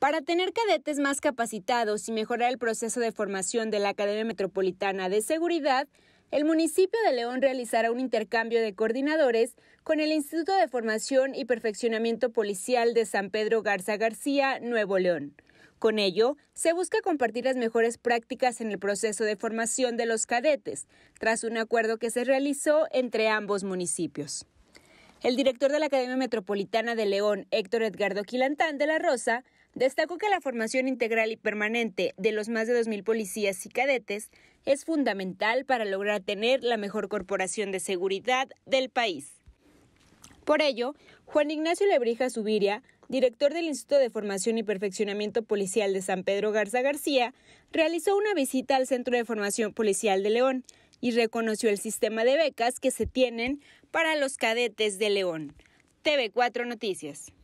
Para tener cadetes más capacitados y mejorar el proceso de formación de la Academia Metropolitana de Seguridad, el municipio de León realizará un intercambio de coordinadores con el Instituto de Formación y Perfeccionamiento Policial de San Pedro Garza García, Nuevo León. Con ello, se busca compartir las mejores prácticas en el proceso de formación de los cadetes, tras un acuerdo que se realizó entre ambos municipios. El director de la Academia Metropolitana de León, Héctor Edgardo Quilantán de la Rosa, destacó que la formación integral y permanente de los más de 2.000 policías y cadetes es fundamental para lograr tener la mejor corporación de seguridad del país. Por ello, Juan Ignacio Lebrija Subiria, director del Instituto de Formación y Perfeccionamiento Policial de San Pedro Garza García, realizó una visita al Centro de Formación Policial de León, y reconoció el sistema de becas que se tienen para los cadetes de León. TV4 Noticias.